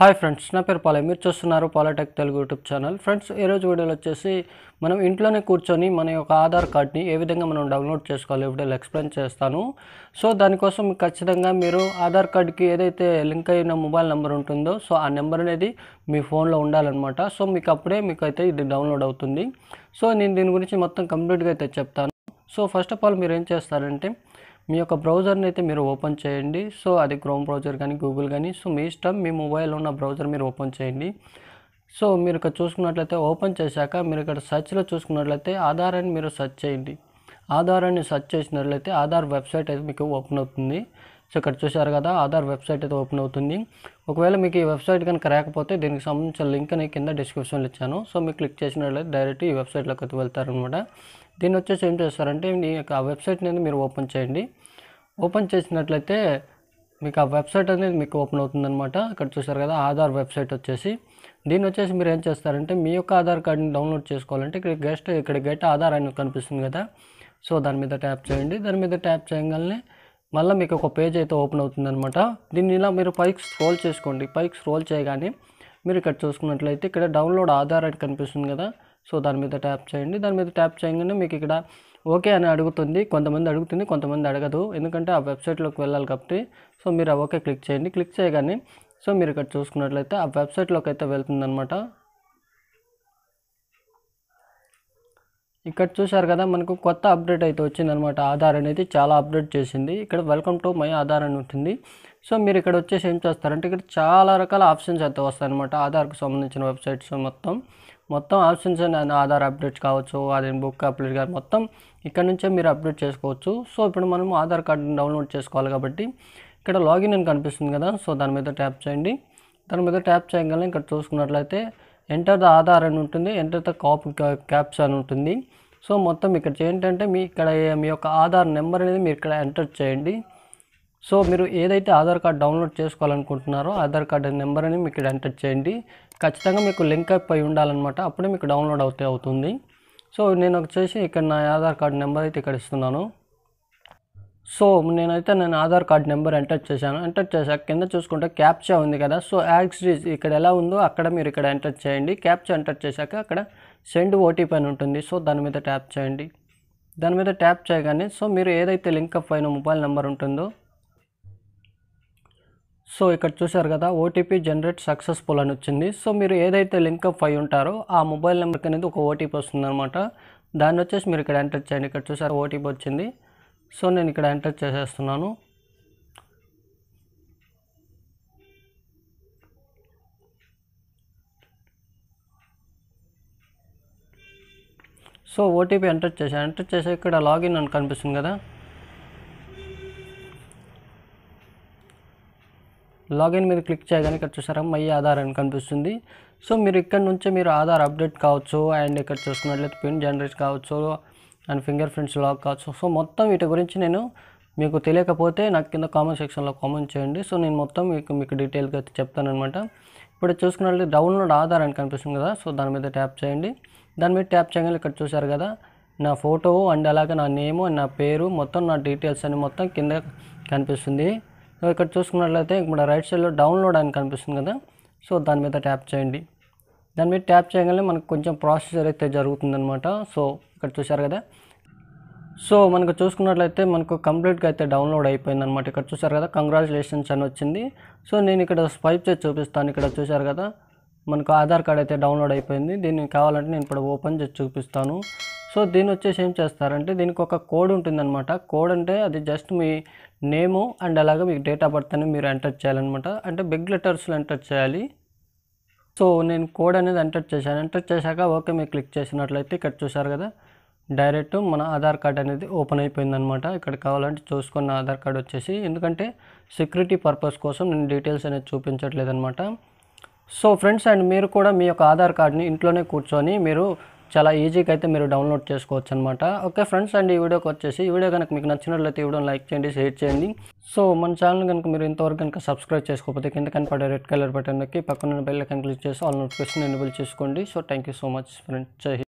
hi friends నా పేరు పాలే మీరు చూస్తున్నారు పాలటెక్ తెలుగు యూట్యూబ్ ఛానల్ ఫ్రెండ్స్ ఈరోజు వీడియోలో వచ్చేసి మనం ఇంట్లోనే కూర్చొని మన యొక్క ఆధార్ కార్డ్ని ఏ విధంగా మనం డౌన్లోడ్ చేసుకోవాలి వీడియోలో ఎక్స్ప్లెయిన్ చేస్తాను సో దానికోసం ఖచ్చితంగా మీరు ఆధార్ కార్డ్కి ఏదైతే లింక్ అయిన మొబైల్ నెంబర్ ఉంటుందో సో ఆ నెంబర్ అనేది మీ ఫోన్లో ఉండాలన్నమాట సో మీకు అప్పుడే మీకు అయితే ఇది డౌన్లోడ్ అవుతుంది సో నేను దీని గురించి మొత్తం కంప్లీట్గా అయితే చెప్తాను సో ఫస్ట్ ఆఫ్ ఆల్ మీరు ఏం చేస్తారంటే మీ యొక్క బ్రౌజర్ని అయితే మీరు ఓపెన్ చేయండి సో అది క్రోమ్ బ్రౌజర్ కానీ గూగుల్ కానీ సో మీ ఇష్టం మీ మొబైల్లో ఉన్న బ్రౌజర్ మీరు ఓపెన్ చేయండి సో మీరు ఇక్కడ చూసుకున్నట్లయితే ఓపెన్ చేశాక మీరు ఇక్కడ సర్చ్లో చూసుకున్నట్లయితే ఆధార్ అని మీరు సెర్చ్ చేయండి ఆధార్ అని సెర్చ్ చేసినట్లయితే ఆధార్ వెబ్సైట్ అయితే మీకు ఓపెన్ అవుతుంది సో ఇక్కడ చూశారు కదా ఆధార్ వెబ్సైట్ అయితే ఓపెన్ అవుతుంది ఒకవేళ మీకు ఈ వెబ్సైట్ కనుక రాకపోతే దీనికి సంబంధించిన లింక్ అని కింద డిస్క్రిప్షన్లో ఇచ్చాను సో మీరు క్లిక్ చేసినట్లయితే డైరెక్ట్ ఈ వెబ్సైట్లోకి అయితే వెళ్తారనమాట దీన్ని వచ్చేసి ఏం చేస్తారంటే మీ యొక్క ఆ వెబ్సైట్ అనేది మీరు ఓపెన్ చేయండి ఓపెన్ చేసినట్లయితే మీకు ఆ వెబ్సైట్ అనేది మీకు ఓపెన్ అవుతుందన్నమాట ఇక్కడ చూసారు కదా ఆధార్ వెబ్సైట్ వచ్చేసి దీన్ని వచ్చేసి మీరు ఏం చేస్తారంటే మీ యొక్క ఆధార్ కార్డుని డౌన్లోడ్ చేసుకోవాలంటే ఇక్కడ గెస్ట్ ఇక్కడ గెట్ ఆధార్ అని కనిపిస్తుంది కదా సో దాని మీద ట్యాప్ చేయండి దాని మీద ట్యాప్ చేయగానే మళ్ళీ మీకు ఒక పేజ్ అయితే ఓపెన్ అవుతుందనమాట దీన్ని ఇలా మీరు పైకి స్క్రోల్ చేసుకోండి పైకి స్క్రోల్ చేయగానే మీరు ఇక్కడ చూసుకున్నట్లయితే ఇక్కడ డౌన్లోడ్ ఆధార్ అని కనిపిస్తుంది కదా సో దాని మీద ట్యాప్ చేయండి దాని మీద ట్యాప్ చేయగానే మీకు ఇక్కడ ఓకే అని అడుగుతుంది కొంతమంది అడుగుతుంది కొంతమంది అడగదు ఎందుకంటే ఆ వెబ్సైట్లోకి వెళ్ళాలి కాబట్టి సో మీరు ఓకే క్లిక్ చేయండి క్లిక్ చేయగానే సో మీరు ఇక్కడ చూసుకున్నట్లయితే ఆ వెబ్సైట్లోకి అయితే వెళ్తుందనమాట ఇక్కడ చూశారు కదా మనకు కొత్త అప్డేట్ అయితే వచ్చిందనమాట ఆధార్ అనేది చాలా అప్డేట్ చేసింది ఇక్కడ వెల్కమ్ టు మై ఆధార్ అని ఉంటుంది సో మీరు ఇక్కడ వచ్చేసి ఏం చేస్తారంటే ఇక్కడ చాలా రకాల ఆప్షన్స్ అయితే వస్తాయి అనమాట ఆధార్కు సంబంధించిన వెబ్సైట్స్ మొత్తం మొత్తం ఆప్షన్స్ ఆధార్ అప్డేట్స్ కావచ్చు అదే బుక్ అప్డేట్ కానీ మొత్తం ఇక్కడ నుంచే మీరు అప్డేట్ చేసుకోవచ్చు సో ఇప్పుడు మనం ఆధార్ కార్డుని డౌన్లోడ్ చేసుకోవాలి కాబట్టి ఇక్కడ లాగిన్ అని కనిపిస్తుంది కదా సో దాని మీద ట్యాప్ చేయండి దాని మీద ట్యాప్ చేయగానే ఇక్కడ చూసుకున్నట్లయితే ఎంటర్ ద ఆధార్ అని ఉంటుంది ఎంటర్ ద కాప్ క్యాప్స్ అని ఉంటుంది సో మొత్తం ఇక్కడ ఏంటంటే మీ ఇక్కడ మీ యొక్క ఆధార్ నెంబర్ అనేది మీరు ఇక్కడ ఎంటర్ చేయండి సో మీరు ఏదైతే ఆధార్ కార్డ్ డౌన్లోడ్ చేసుకోవాలనుకుంటున్నారో ఆధార్ కార్డు నెంబర్ అని మీకు ఇక్కడ ఎంటర్ చేయండి ఖచ్చితంగా మీకు లింక్ అప్ అయి ఉండాలన్నమాట అప్పుడే మీకు డౌన్లోడ్ అవుతే అవుతుంది సో నేను వచ్చేసి ఇక్కడ నా ఆధార్ కార్డు నెంబర్ అయితే ఇక్కడ ఇస్తున్నాను సో నేనైతే నేను ఆధార్ కార్డ్ నెంబర్ ఎంటర్ చేశాను ఎంటర్ చేశాక కింద చూసుకుంటే క్యాప్చా ఉంది కదా సో యాక్సిడీస్ ఇక్కడ ఎలా ఉందో అక్కడ మీరు ఇక్కడ ఎంటర్ చేయండి క్యాప్చా ఎంటర్ చేశాక అక్కడ సెండ్ ఓటీపీ అని ఉంటుంది సో దాని మీద ట్యాప్ చేయండి దాని మీద ట్యాప్ చేయగానే సో మీరు ఏదైతే లింక్అప్ అయిన మొబైల్ నెంబర్ ఉంటుందో సో ఇక్కడ చూశారు కదా ఓటీపీ జనరేట్ సక్సెస్ఫుల్ అని వచ్చింది సో మీరు ఏదైతే లింక్అప్ అయి ఉంటారో ఆ మొబైల్ నెంబర్కి అనేది ఒక ఓటీపీ అనమాట దాన్ని వచ్చేసి మీరు ఇక్కడ ఎంటర్ చేయండి ఇక్కడ చూసారు ఓటీపీ వచ్చింది సో నేను ఇక్కడ ఎంటర్ చేసేస్తున్నాను సో ఓటీపీ ఎంటర్ చేశాను ఎంటర్ చేసే ఇక్కడ లాగిన్ అని కనిపిస్తుంది కదా లాగిన్ మీద క్లిక్ చేయగానే ఇక్కడ చూసారా మై ఆధార్ అని కనిపిస్తుంది సో మీరు ఇక్కడ నుంచే మీరు ఆధార్ అప్డేట్ కావచ్చు అండ్ ఇక్కడ చూసుకున్నట్లయితే పిన్ జనరేట్ కావచ్చు అండ్ ఫింగర్ ప్రింట్స్ లాక్ కావచ్చు సో మొత్తం వీటి గురించి నేను మీకు తెలియకపోతే నాకు కింద కామెంట్ సెక్షన్లో కామెంట్ చేయండి సో నేను మొత్తం మీకు మీకు డీటెయిల్గా చెప్తానమాట ఇప్పుడు చూసుకున్నట్లయితే డౌన్లోడ్ ఆధార్ అని కనిపిస్తుంది కదా సో దాని మీద ట్యాప్ చేయండి దాని మీద ట్యాప్ చేయగానే ఇక్కడ చూశారు కదా నా ఫోటో అండ్ అలాగే నా నేము అండ్ నా పేరు మొత్తం నా డీటెయిల్స్ అని మొత్తం కింద కనిపిస్తుంది ఇక్కడ చూసుకున్నట్లయితే ఇప్పుడు రైట్ సైడ్లో డౌన్లోడ్ అని కనిపిస్తుంది కదా సో దాని మీద ట్యాప్ చేయండి దాని మీద ట్యాప్ చేయగానే మనకు కొంచెం ప్రాసెసర్ అయితే జరుగుతుందనమాట సో ఇక్కడ చూసారు కదా సో మనకు చూసుకున్నట్లయితే మనకు కంప్లీట్గా అయితే డౌన్లోడ్ అయిపోయింది అనమాట ఇక్కడ చూసారు కదా కంగ్రాచులేషన్స్ అని వచ్చింది సో నేను ఇక్కడ స్వైప్ చేసి చూపిస్తాను ఇక్కడ చూసారు కదా మనకు ఆధార్ కార్డ్ అయితే డౌన్లోడ్ అయిపోయింది దీన్ని కావాలంటే నేను ఇప్పుడు ఓపెన్ చేసి చూపిస్తాను సో దీని వచ్చేసి ఏం చేస్తారంటే దీనికి ఒక కోడ్ ఉంటుందన్నమాట కోడ్ అంటే అది జస్ట్ మీ నేము అండ్ అలాగే మీకు డేట్ ఆఫ్ బర్త్ అని మీరు ఎంటర్ చేయాలన్నమాట అంటే బిగ్ లెటర్స్లో ఎంటర్ చేయాలి సో నేను కోడ్ అనేది ఎంటర్ చేశాను ఎంటర్ చేశాక ఓకే మీరు క్లిక్ చేసినట్లయితే ఇక్కడ చూసారు కదా డైరెక్ట్ మన ఆధార్ కార్డ్ అనేది ఓపెన్ అయిపోయిందనమాట ఇక్కడ కావాలంటే చూసుకున్న ఆధార్ కార్డ్ వచ్చేసి ఎందుకంటే సెక్యూరిటీ పర్పస్ కోసం నేను డీటెయిల్స్ అనేది చూపించట్లేదనమాట సో ఫ్రెండ్స్ అండ్ మీరు కూడా మీ యొక్క ఆధార్ కార్డ్ని ఇంట్లోనే కూర్చొని మీరు చాలా ఈజీగా అయితే మీరు డౌన్లోడ్ చేసుకోవచ్చు అనమాట ఓకే ఫ్రెండ్స్ అండ్ ఈ వీడియోకి వచ్చేసి ఈ వీడియో కనుక మీకు నచ్చినట్లయితే ఇవ్వడం లైక్ చేయండి షేర్ చేయండి సో మన ఛానల్ కనుక మీరు ఇంతవరకు కనుక సబ్స్క్రైబ్ చేసుకోకపోతే కింద కనపడే రెడ్ కలర్ బటన్ నొక్కి పక్కన బెల్లకి క్లిక్ చేసి ఆల్ నోటిఫికేషన్ ఎనేబుల్ చేసుకోండి so thank you so much friends జై